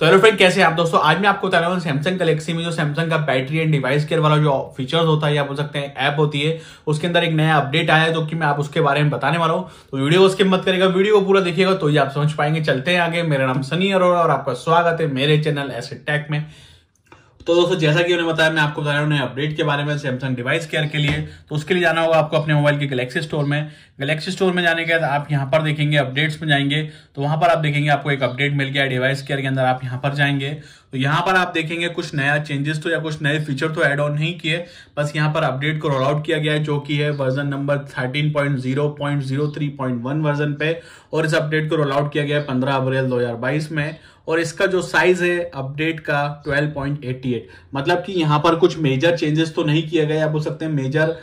तो hello friend कैसे आप दोस्तों आज मैं आपको बता रहा हूँ सैमसंग गलेक्सी में जो सैमसंग का बैटरी एंड डिवाइस केयर वाला जो फीचर्स होता है या बोल सकते हैं ऐप होती है उसके अंदर एक नया अपडेट आया है जो कि मैं आप उसके बारे में बताने वाला हूँ तो वीडियो उसके मत करेगा वीडियो को पूरा देखिएगा तो ये आप समझ पाएंगे चलते हैं आगे मेरा नाम सनी अरोड़ा और आपका स्वागत है मेरे चैनल एसेट टैक में तो दोस्तों जैसा कि उन्होंने बताया मैं आपको बता रहा हूँ अपडेट के बारे में सैमसंग डिवाइस केयर के लिए तो उसके लिए जाना होगा आपको अपने मोबाइल के गलेक्सी स्टोर में गलेक्सी स्टोर में जाने के बाद आप यहाँ पर देखेंगे अपडेट्स में जाएंगे तो वहां पर आप देखेंगे आपको एक अपडेट मिल गया डिवाइस केयर के अंदर आप यहाँ पर जाएंगे तो यहाँ पर आप देखेंगे कुछ नया चेंजेस तो या कुछ नए फीचर तो एड ऑन नहीं किए बस यहाँ पर अपडेट को रोल आउट किया गया है जो कि है वर्जन नंबर 13.0.03.1 वर्जन पे और इस अपडेट को रोल आउट किया गया है 15 अप्रैल 2022 में और इसका जो साइज है अपडेट का 12.88 मतलब कि यहां पर कुछ मेजर चेंजेस तो नहीं किया गया आप बोल सकते हैं मेजर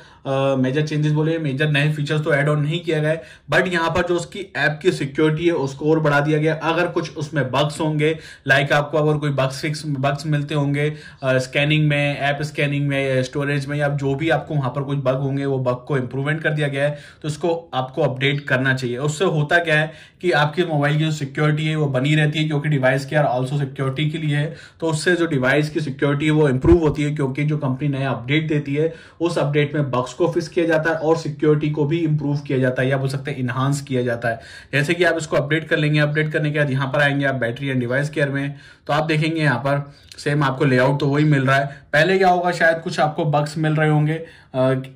मेजर चेंजेस बोले मेजर नए फीचर्स तो ऐड ऑन नहीं किया गया बट यहाँ पर जो उसकी ऐप की सिक्योरिटी है उसको और बढ़ा दिया गया अगर कुछ उसमें बग्स होंगे लाइक आपको अगर कोई बग्स फिक्स बग्स मिलते होंगे स्कैनिंग में ऐप स्कैनिंग में स्टोरेज में या जो भी आपको वहां पर कुछ बग होंगे वो बग को इम्प्रूवमेंट कर दिया गया है तो उसको आपको अपडेट करना चाहिए उससे होता क्या है कि आपके मोबाइल की जो सिक्योरिटी है वो बनी रहती है क्योंकि डिवाइस की आर ऑल्सो सिक्योरिटी के लिए है तो उससे जो डिवाइस की सिक्योरिटी है वो इंप्रूव होती है क्योंकि जो कंपनी नया अपडेट देती है उस अपडेट में बग्स को फिक्स किया जाता है और सिक्योरिटी को भी इंप्रूव किया जाता है या बोल सकते हैं इनहांस किया जाता है जैसे कि आप इसको अपडेट कर लेंगे अपडेट करने के बाद यहाँ पर आएंगे आप बैटरी एंड डिवाइस केयर में तो आप देखेंगे यहाँ पर सेम आपको लेआउट तो वही मिल रहा है पहले क्या होगा शायद कुछ आपको बग्स मिल रहे होंगे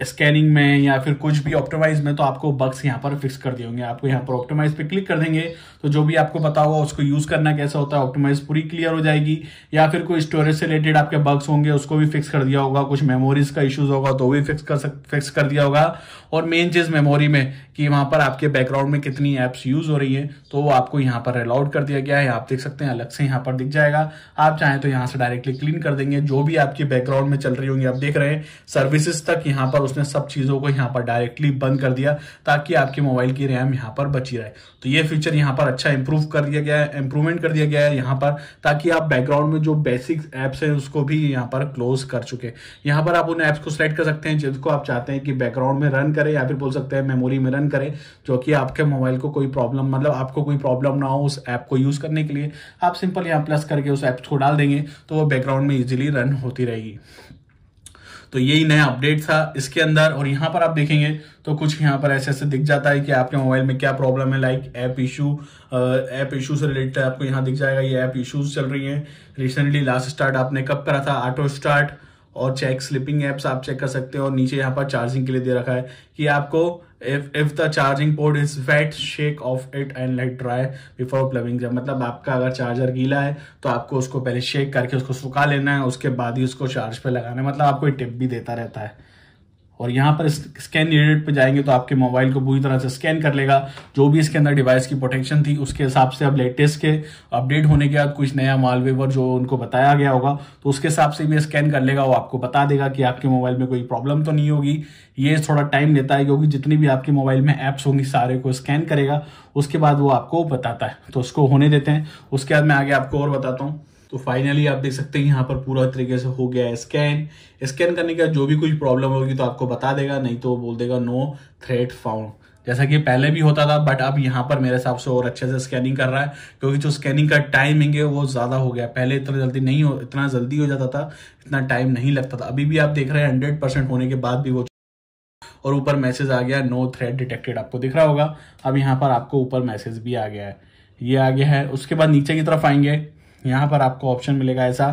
स्कैनिंग uh, में या फिर कुछ भी ऑप्टोमाइज में तो आपको बग्स यहाँ पर फिक्स कर दिए होंगे आपको यहाँ पर ऑप्टोमाइज पे क्लिक कर देंगे तो जो भी आपको पता होगा उसको यूज करना कैसा होता है ऑप्टोमाइज पूरी क्लियर हो जाएगी या फिर कोई स्टोरेज से रिलेटेड आपके बग्स होंगे उसको भी फिक्स कर दिया होगा कुछ मेमोरीज का इश्यूज होगा तो भी फिक्स कर सक फिक्स कर दिया होगा और मेन चीज़ मेमोरी में कि वहां पर आपके बैकग्राउंड में कितनी एप्स यूज़ हो रही है तो वो आपको यहाँ पर अलाउड कर दिया गया है आप देख सकते हैं अलग से यहाँ पर दिख जाएगा आप चाहें तो यहाँ से डायरेक्टली क्लीन कर देंगे जो भी आपके बैकग्राउंड में चल रही होंगी आप देख रहे हैं सर्विसेज तक यहाँ पर उसने सब चीज़ों को यहाँ पर डायरेक्टली बंद कर दिया ताकि आपके मोबाइल की रैम यहाँ पर बची रहे तो ये फीचर यहाँ पर अच्छा इंप्रूव कर दिया गया है इंप्रूवमेंट कर दिया गया है यहाँ पर ताकि आप बैकग्राउंड में जो बेसिक एप्स है उसको भी यहाँ पर क्लोज कर चुके यहाँ पर आप उन एप्स को सिलेक्ट कर सकते हैं जिनको आप चाहते हैं कि बैकग्राउंड में रन करें या फिर बोल सकते हैं मेमोरी में रन करें जो कि आपके मोबाइल को कोई प्रॉब्लम मतलब आपको कोई प्रॉब्लम ना हो उस ऐप को यूज़ करने के लिए आप सिंपल यहाँ प्लस करके उस ऐप को डाल देंगे तो वो बैकग्राउंड में ईजिली रन होती रहेगी तो यही नया अपडेट था इसके अंदर और यहाँ पर आप देखेंगे तो कुछ यहाँ पर ऐसे ऐसे दिख जाता है कि आपके मोबाइल में क्या प्रॉब्लम है like app issue app issue से रिलेटेड आपको यहाँ दिख जाएगा ये ऐप इशूज चल रही हैं रिसेंटली लास्ट स्टार्ट आपने कब करा था ऑटो स्टार्ट और चेक स्लिपिंग एप्स आप चेक कर सकते हो और नीचे यहाँ पर चार्जिंग के लिए दे रखा है कि आपको if if the charging port is wet shake off it and let dry before plugging मतलब आपका अगर चार्जर गीला है तो आपको उसको पहले शेक करके उसको सुखा लेना है उसके बाद ही उसको चार्ज पे लगाना है मतलब आपको टिप भी देता रहता है और यहाँ पर स्कैन यूनिट पर जाएंगे तो आपके मोबाइल को पूरी तरह से स्कैन कर लेगा जो भी इसके अंदर डिवाइस की प्रोटेक्शन थी उसके हिसाब से अब लेटेस्ट के अपडेट होने के बाद कुछ नया मालवेवर जो उनको बताया गया होगा तो उसके हिसाब से भी स्कैन कर लेगा वो आपको बता देगा कि आपके मोबाइल में कोई प्रॉब्लम तो नहीं होगी ये थोड़ा टाइम लेता है क्योंकि जितनी भी आपके मोबाइल में एप्स होंगी सारे को स्कैन करेगा उसके बाद वो आपको बताता है तो उसको होने देते हैं उसके बाद मैं आगे आपको और बताता हूँ तो फाइनली आप देख सकते हैं यहाँ पर पूरा तरीके से हो गया है स्कैन स्कैन करने का जो भी कुछ प्रॉब्लम होगी तो आपको बता देगा नहीं तो बोल देगा नो थ्रेड फाउंड जैसा कि पहले भी होता था बट अब यहाँ पर मेरे हिसाब से और अच्छे से स्कैनिंग कर रहा है क्योंकि जो स्कैनिंग का टाइमिंग है वो ज़्यादा हो गया पहले इतना जल्दी नहीं हो इतना जल्दी हो जाता था इतना टाइम नहीं लगता था अभी भी आप देख रहे हैं हंड्रेड परसेंट होने के बाद भी वो और ऊपर मैसेज आ गया नो थ्रेड डिटेक्टेड आपको दिख रहा होगा अब यहाँ पर आपको ऊपर मैसेज भी आ गया है ये आ गया है उसके बाद नीचे की तरफ आएंगे यहाँ पर आपको ऑप्शन मिलेगा ऐसा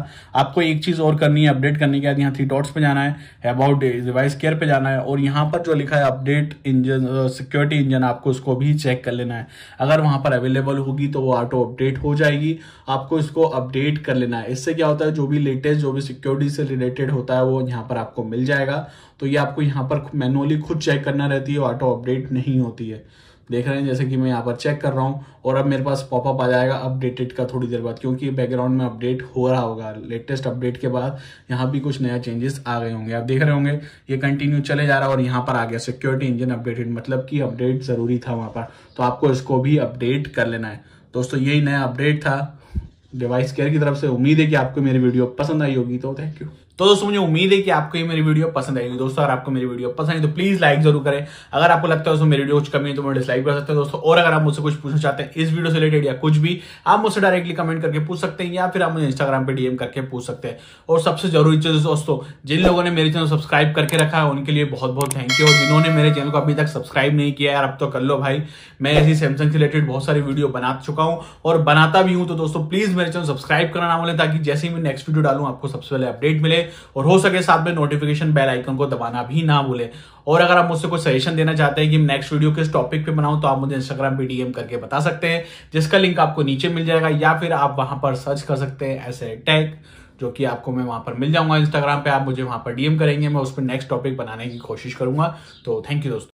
आपको एक चीज़ और करनी है अपडेट करने के बाद यहाँ थ्री डॉट्स पे जाना है अबाउट डिवाइस केयर पे जाना है और यहाँ पर जो लिखा है अपडेट इंजन सिक्योरिटी इंजन आपको उसको भी चेक कर लेना है अगर वहां पर अवेलेबल होगी तो वो ऑटो अपडेट हो जाएगी आपको इसको अपडेट कर लेना है इससे क्या होता है जो भी लेटेस्ट जो भी सिक्योरिटी से रिलेटेड होता है वो यहाँ पर आपको मिल जाएगा तो ये आपको यहाँ पर मैनुअली खुद चेक करना रहती है ऑटो अपडेट नहीं होती है देख रहे हैं जैसे कि मैं यहाँ पर चेक कर रहा हूँ और अब मेरे पास पॉपअप आ जाएगा अपडेटेड का थोड़ी देर बाद क्योंकि बैकग्राउंड में अपडेट हो रहा होगा लेटेस्ट अपडेट के बाद यहाँ भी कुछ नया चेंजेस आ गए होंगे आप देख रहे होंगे ये कंटिन्यू चले जा रहा है और यहाँ पर आ गया सिक्योरिटी इंजन अपडेटेड मतलब कि अपडेट ज़रूरी था वहाँ पर तो आपको इसको भी अपडेट कर लेना है दोस्तों यही नया अपडेट था डिवाइस केयर की तरफ से उम्मीद है कि आपको मेरी वीडियो पसंद आई होगी तो थैंक यू तो दोस्तों मुझे उम्मीद है कि आपको ये मेरी वीडियो पसंद आएगी दोस्तों अगर आपको मेरी वीडियो पसंद आई तो प्लीज लाइक जरूर करें अगर आपको लगता है दोस्तों मेरी वीडियो कुछ कमी है तो मैं डिसलाइक कर सकते हैं दोस्तों और अगर आप मुझसे कुछ पूछना चाहते हैं इस वीडियो से रिलेटेड या कुछ भी आप मुझसे डायरेक्टली कमेंट करके पूछ सकते हैं या फिर आप मुझे इंस्टाग्राम पर डीएम करके पूछ सकते हैं और सबसे जरूरी चीज दोस्तों जिन लोगों ने मेरे चैनल सब्सक्राइब करके रखा है उनके लिए बहुत बहुत थैंक यू और जिन्होंने मेरे चैनल को अभी तक सब्सक्राइब नहीं किया यार अब तो कर लो भाई मैं ऐसी सैमसंग से रिलेटेड बहुत सारी वीडियो बना चुका हूँ और बनाता भी हूं तो दोस्तों प्लीज मेरे चैनल सब्सक्राइब करना ना बोले ताकि जैसे ही मैं नेक्स्ट वीडियो डालू आपको सबसे पहले अपडेट मिले और हो सके साथ में नोटिफिकेशन बेल आइकन को दबाना भी ना भूले और अगर आप मुझसे कोई सजेशन देना चाहते हैं कि नेक्स्ट वीडियो किस टॉपिक पे बनाऊं तो आप मुझे इंस्टाग्राम पे डीएम करके बता सकते हैं जिसका लिंक आपको नीचे मिल जाएगा या फिर आप वहां पर सर्च कर सकते हैं ऐसे टैग जो कि आपको मैं वहां पर मिल जाऊंगा इंस्टाग्राम पे आप मुझे वहां पर डीएम करेंगे मैं उस पर नेक्स्ट टॉपिक बनाने की कोशिश करूंगा तो थैंक यू दोस्तों